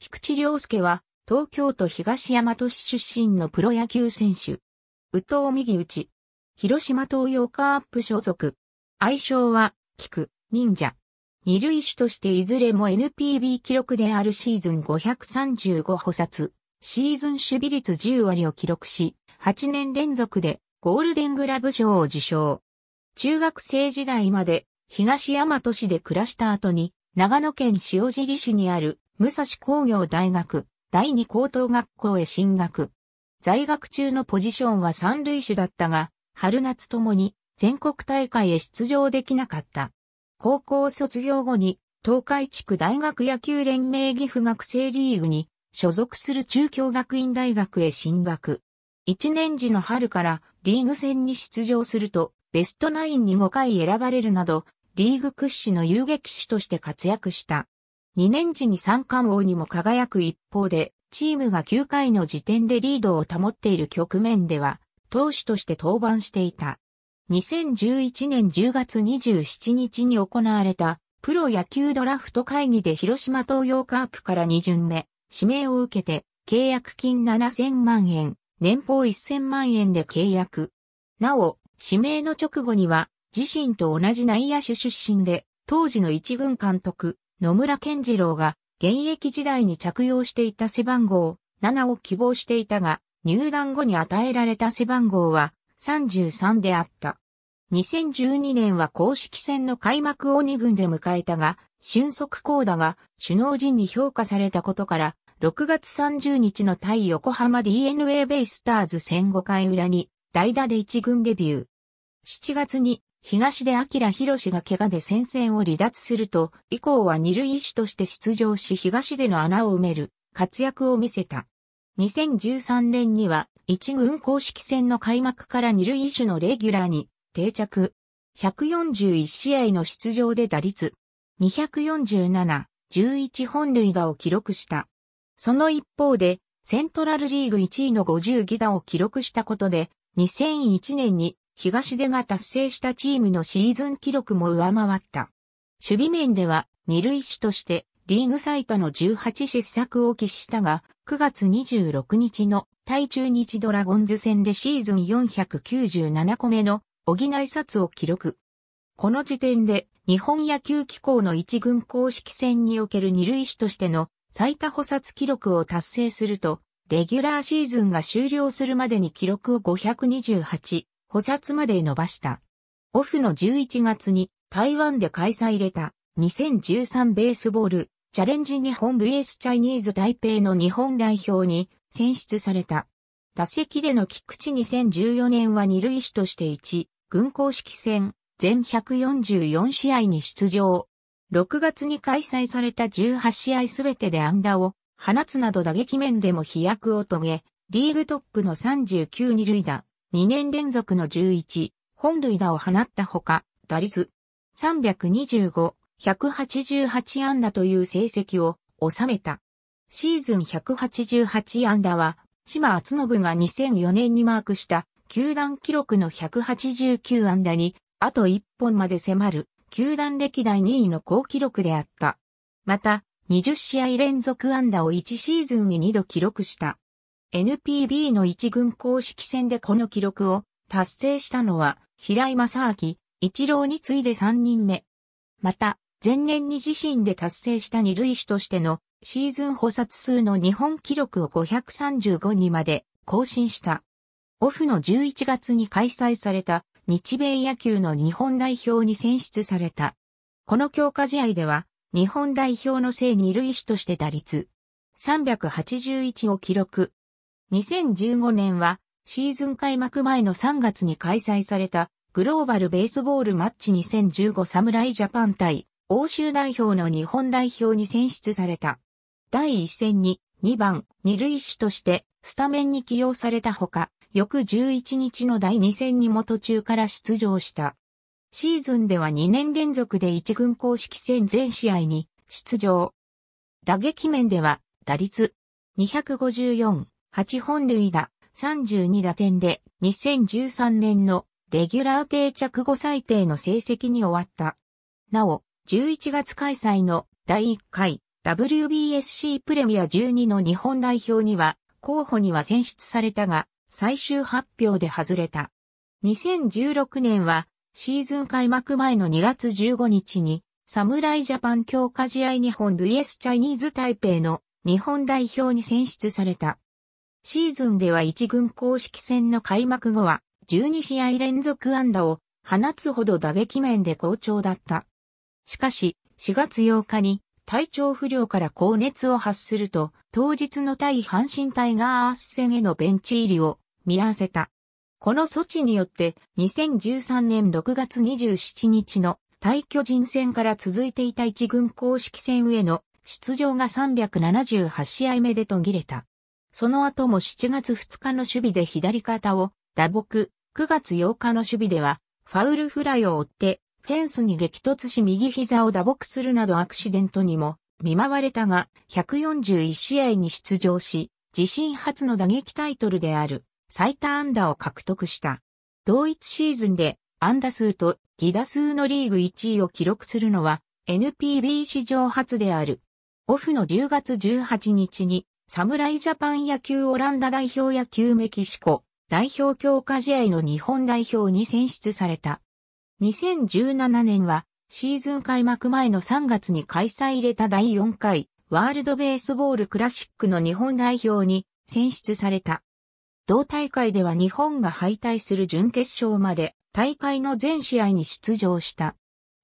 菊池良介は、東京都東大和市出身のプロ野球選手。宇藤右打広島東洋カープ所属。愛称は、菊、忍者。二塁手としていずれも NPB 記録であるシーズン535補殺、シーズン守備率10割を記録し、8年連続でゴールデングラブ賞を受賞。中学生時代まで東大和市で暮らした後に、長野県塩尻市にある武蔵工業大学、第二高等学校へ進学。在学中のポジションは三塁手だったが、春夏ともに全国大会へ出場できなかった。高校卒業後に東海地区大学野球連盟岐阜学生リーグに所属する中京学院大学へ進学。一年時の春からリーグ戦に出場するとベストナインに5回選ばれるなどリーグ屈指の遊撃手として活躍した。2年時に三冠王にも輝く一方で、チームが9回の時点でリードを保っている局面では、投手として登板していた。2011年10月27日に行われたプロ野球ドラフト会議で広島東洋カープから2巡目、指名を受けて契約金7000万円、年俸1000万円で契約。なお、指名の直後には自身と同じ内野手出身で当時の一軍監督野村健次郎が現役時代に着用していた背番号7を希望していたが、入団後に与えられた背番号は33であった。2012年は公式戦の開幕を2軍で迎えたが、俊足高打が首脳陣に評価されたことから、6月30日の対横浜 DNA ベイスターズ戦5回裏に代打で1軍デビュー。7月に東出明宏が怪我で戦線を離脱すると、以降は二塁手として出場し東出の穴を埋める活躍を見せた。2013年には一軍公式戦の開幕から二塁手のレギュラーに定着。141試合の出場で打率247、11本塁打を記録した。その一方で、セントラルリーグ1位の50ギガを記録したことで、2001年に東出が達成したチームのシーズン記録も上回った。守備面では二塁手としてリーグ最多の18失策を喫したが、9月26日の対中日ドラゴンズ戦でシーズン497個目の補い札を記録。この時点で日本野球機構の一軍公式戦における二塁手としての最多補殺記録を達成すると、レギュラーシーズンが終了するまでに記録を528、補殺まで伸ばした。オフの11月に台湾で開催れた2013ベースボールチャレンジ日本 VS チャイニーズ台北の日本代表に選出された。打席での菊池2014年は二塁手として1、軍公式戦、全144試合に出場。6月に開催された18試合すべてで安打を放つなど打撃面でも飛躍を遂げ、リーグトップの39二塁打、2年連続の11、本塁打を放ったほか、打率325、188安打という成績を収めた。シーズン188安打は、島厚信が2004年にマークした球団記録の189安打に、あと1本まで迫る、球団歴代2位の高記録であった。また、20試合連続安打を1シーズンに2度記録した。NPB の一軍公式戦でこの記録を達成したのは平井正明、一郎に次いで3人目。また、前年に自身で達成した二塁手としてのシーズン補殺数の日本記録を535にまで更新した。オフの11月に開催された日米野球の日本代表に選出された。この強化試合では日本代表の正二塁手として打率381を記録。2015年はシーズン開幕前の3月に開催されたグローバルベースボールマッチ2015侍ジャパン対欧州代表の日本代表に選出された。第1戦に2番2塁手としてスタメンに起用されたほか、翌11日の第2戦にも途中から出場した。シーズンでは2年連続で1軍公式戦全試合に出場。打撃面では打率254、8本塁打、32打点で2013年のレギュラー定着後最低の成績に終わった。なお、11月開催の第1回 WBSC プレミア12の日本代表には候補には選出されたが最終発表で外れた。2016年はシーズン開幕前の2月15日に、侍ジャパン強化試合日本 VS チャイニーズ台北の日本代表に選出された。シーズンでは一軍公式戦の開幕後は12試合連続安打を放つほど打撃面で好調だった。しかし、4月8日に体調不良から高熱を発すると、当日の対阪神タイガース戦へのベンチ入りを見合わせた。この措置によって2013年6月27日の対巨人戦から続いていた一軍公式戦への出場が378試合目で途切れた。その後も7月2日の守備で左肩を打撲、9月8日の守備では、ファウルフライを追って、フェンスに激突し右膝を打撲するなどアクシデントにも見舞われたが、141試合に出場し、自身初の打撃タイトルである最多安打を獲得した。同一シーズンで安打数と犠打数のリーグ1位を記録するのは NPB 史上初である。オフの10月18日に侍ジャパン野球オランダ代表野球メキシコ代表強化試合の日本代表に選出された。2017年はシーズン開幕前の3月に開催入れた第4回ワールドベースボールクラシックの日本代表に選出された。同大会では日本が敗退する準決勝まで大会の全試合に出場した。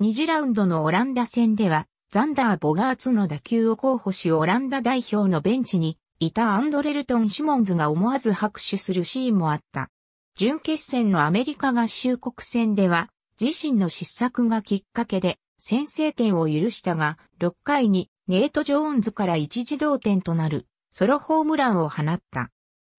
2次ラウンドのオランダ戦ではザンダー・ボガーツの打球を候補しオランダ代表のベンチにいたアンドレルトン・シモンズが思わず拍手するシーンもあった。準決戦のアメリカ合衆国戦では、自身の失策がきっかけで先制点を許したが、6回にネイト・ジョーンズから一時同点となるソロホームランを放った。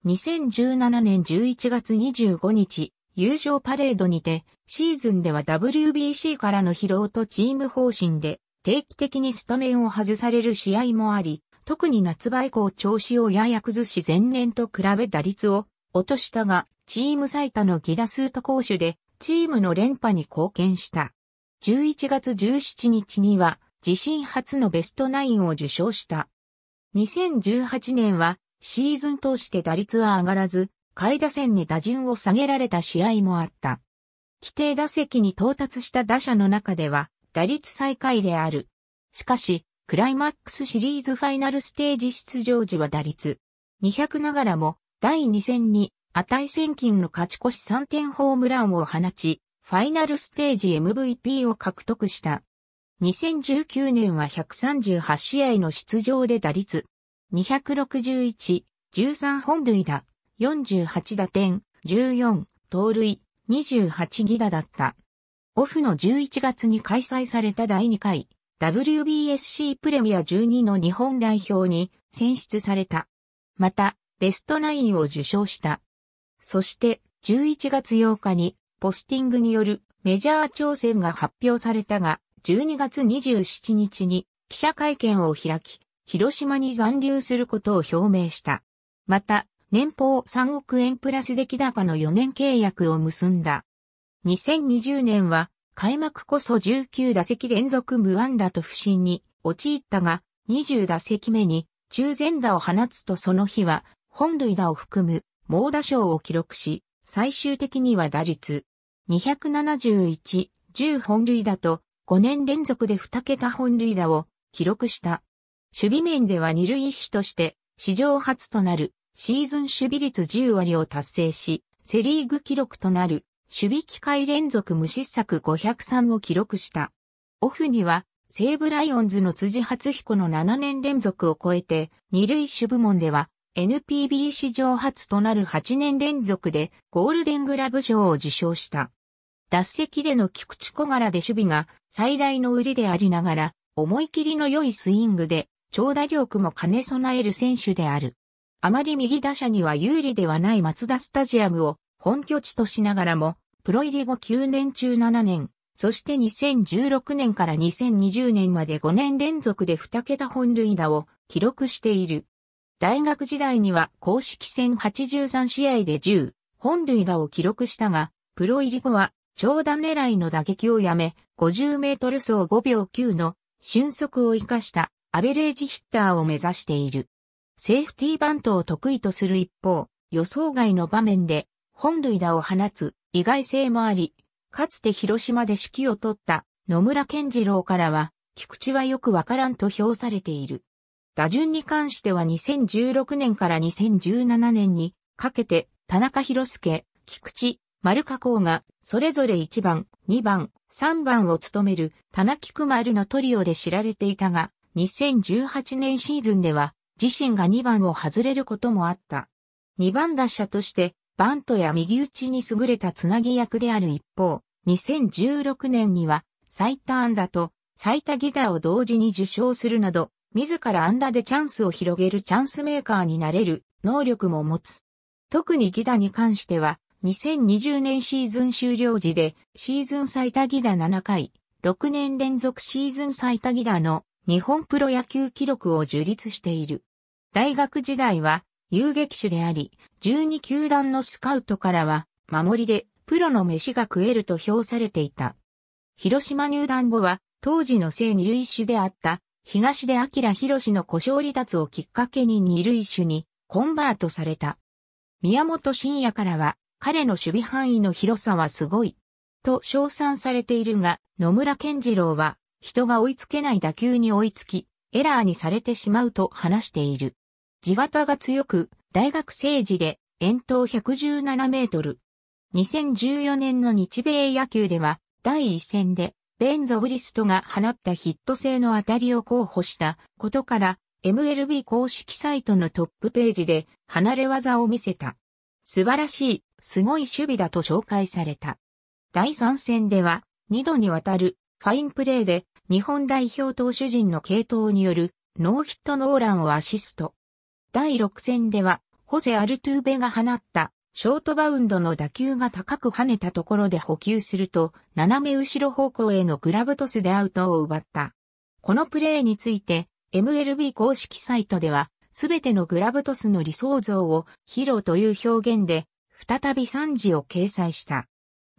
2017年11月25日、友情パレードにて、シーズンでは WBC からの疲労とチーム方針で定期的にスタメンを外される試合もあり、特に夏場以降調子をやや崩し前年と比べ打率を落としたが、チーム最多のギスート攻守で、チームの連覇に貢献した。11月17日には、自身初のベストナインを受賞した。2018年は、シーズン通して打率は上がらず、下位打線に打順を下げられた試合もあった。規定打席に到達した打者の中では、打率最下位である。しかし、クライマックスシリーズファイナルステージ出場時は打率200ながらも第2戦に値千金の勝ち越し3点ホームランを放ち、ファイナルステージ MVP を獲得した。2019年は138試合の出場で打率261、13本塁打、48打点、14、盗塁、28ギダだった。オフの11月に開催された第2回 WBSC プレミア12の日本代表に選出された。また、ベストナインを受賞した。そして、11月8日にポスティングによるメジャー挑戦が発表されたが、12月27日に記者会見を開き、広島に残留することを表明した。また、年俸3億円プラス出来高の4年契約を結んだ。2020年は開幕こそ19打席連続無安打と不振に陥ったが、20打席目に中前打を放つとその日は本塁打を含む猛打賞を記録し、最終的には打率271、10本塁打と5年連続で2桁本塁打を記録した。守備面では二塁一手として史上初となるシーズン守備率10割を達成し、セリーグ記録となる守備機会連続無失策503を記録した。オフには、西武ライオンズの辻初彦の7年連続を超えて、二塁手部門では、NPB 史上初となる8年連続でゴールデングラブ賞を受賞した。脱席での菊池小柄で守備が最大の売りでありながら、思い切りの良いスイングで、長打力も兼ね備える選手である。あまり右打者には有利ではない松田スタジアムを本拠地としながらも、プロ入り後9年中7年、そして2016年から2020年まで5年連続で2桁本塁打を記録している。大学時代には公式戦83試合で10本塁打を記録したが、プロ入り後は長打狙いの打撃をやめ、50メートル走5秒9の俊足を生かしたアベレージヒッターを目指している。セーフティーバントを得意とする一方、予想外の場面で本塁打を放つ意外性もあり、かつて広島で指揮を取った野村健次郎からは、菊池はよくわからんと評されている。打順に関しては2016年から2017年にかけて田中博介、菊池、丸加工がそれぞれ1番、2番、3番を務める田中菊丸のトリオで知られていたが、2018年シーズンでは自身が2番を外れることもあった。2番打者としてバントや右打ちに優れたつなぎ役である一方、2016年には最多安打と最多ギダを同時に受賞するなど、自ら安打でチャンスを広げるチャンスメーカーになれる能力も持つ。特にギダに関しては、2020年シーズン終了時でシーズン最多ギダ7回、6年連続シーズン最多ギダの日本プロ野球記録を樹立している。大学時代は遊撃手であり、12球団のスカウトからは、守りでプロの飯が食えると評されていた。広島入団後は、当時の正二塁手であった、東出明宏の故障離脱をきっかけに二塁手にコンバートされた。宮本慎也からは、彼の守備範囲の広さはすごい。と称賛されているが、野村健次郎は、人が追いつけない打球に追いつき、エラーにされてしまうと話している。地型が強く、大学政治で、遠投117メートル。2014年の日米野球では、第一戦で、ベン・ゾブリストが放ったヒット性の当たりを候補したことから、MLB 公式サイトのトップページで離れ技を見せた。素晴らしい、すごい守備だと紹介された。第3戦では2度にわたるファインプレーで日本代表投手陣の系統によるノーヒットノーランをアシスト。第6戦では、ホセ・アルトゥーベが放ったショートバウンドの打球が高く跳ねたところで補給すると、斜め後ろ方向へのグラブトスでアウトを奪った。このプレーについて、MLB 公式サイトでは、すべてのグラブトスの理想像を披露という表現で、再び3時を掲載した。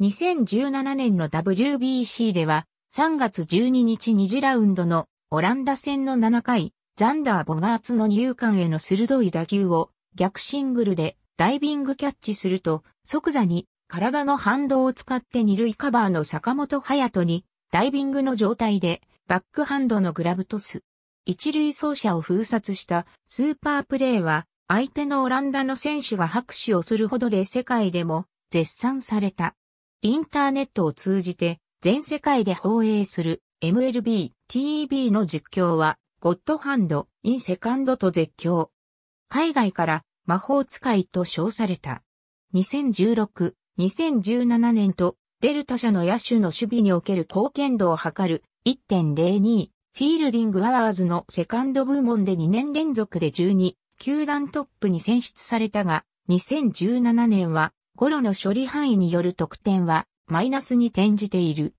2017年の WBC では、3月12日2次ラウンドのオランダ戦の7回、ザンダー・ボガーツの入管への鋭い打球を逆シングルでダイビングキャッチすると即座に体の反動を使って二塁カバーの坂本隼人にダイビングの状態でバックハンドのグラブトス。一塁走者を封殺したスーパープレーは相手のオランダの選手が拍手をするほどで世界でも絶賛された。インターネットを通じて全世界で放映する MLB TV の実況はゴッドハンド、インセカンドと絶叫。海外から魔法使いと称された。2016、2017年とデルタ社の野手の守備における貢献度を測る1.02フィールディングアワーズのセカンド部門で2年連続で12球団トップに選出されたが2017年はゴロの処理範囲による得点はマイナスに転じている。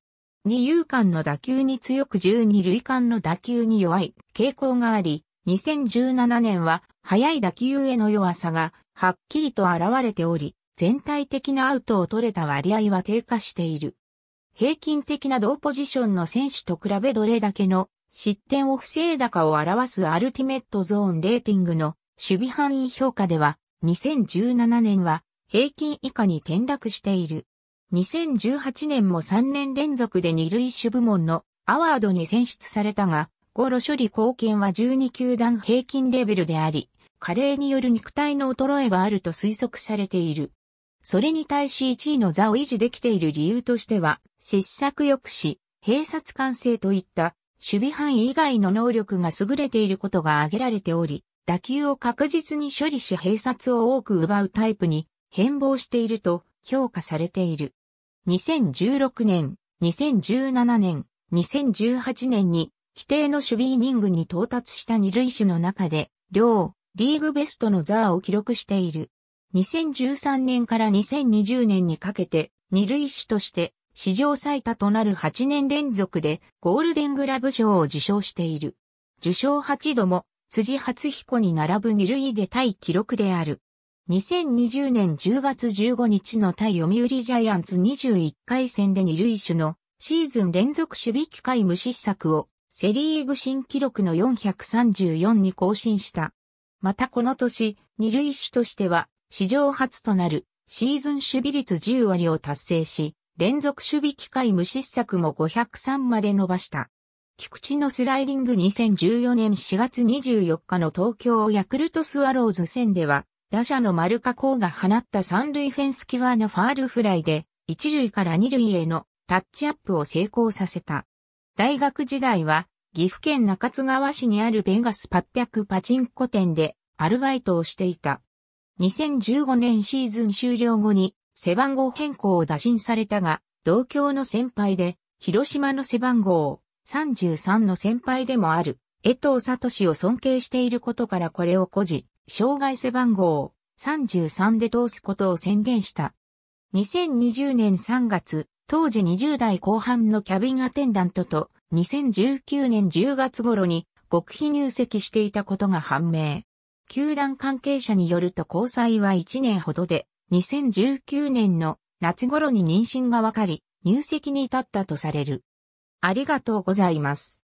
二遊間の打球に強く十二塁間の打球に弱い傾向があり、2017年は速い打球への弱さがはっきりと現れており、全体的なアウトを取れた割合は低下している。平均的な同ポジションの選手と比べどれだけの失点を防いだかを表すアルティメットゾーンレーティングの守備範囲評価では2017年は平均以下に転落している。2018年も3年連続で二塁手部門のアワードに選出されたが、ゴロ処理貢献は12球団平均レベルであり、加齢による肉体の衰えがあると推測されている。それに対し1位の座を維持できている理由としては、失策抑止、閉殺管制といった守備範囲以外の能力が優れていることが挙げられており、打球を確実に処理し閉殺を多く奪うタイプに変貌していると評価されている。2016年、2017年、2018年に規定の守備イニングに到達した二塁手の中で、両リーグベストのザーを記録している。2013年から2020年にかけて、二塁手として史上最多となる8年連続でゴールデングラブ賞を受賞している。受賞8度も辻初彦に並ぶ二塁で対記録である。2020年10月15日の対読売ジャイアンツ21回戦で二塁手のシーズン連続守備機会無失策をセリーグ新記録の434に更新した。またこの年、二塁手としては史上初となるシーズン守備率10割を達成し、連続守備機会無失策も503まで伸ばした。菊池のスライディング2014年4月24日の東京ヤクルトスワローズ戦では、打者の丸加工が放った三塁フェンス際のファールフライで、一塁から二塁へのタッチアップを成功させた。大学時代は、岐阜県中津川市にあるベガス800パチンコ店でアルバイトをしていた。2015年シーズン終了後に背番号変更を打診されたが、同郷の先輩で、広島の背番号33の先輩でもある江藤聡を尊敬していることからこれを誇示。障害背番号33で通すことを宣言した。2020年3月、当時20代後半のキャビンアテンダントと2019年10月頃に極秘入籍していたことが判明。球団関係者によると交際は1年ほどで、2019年の夏頃に妊娠がわかり、入籍に至ったとされる。ありがとうございます。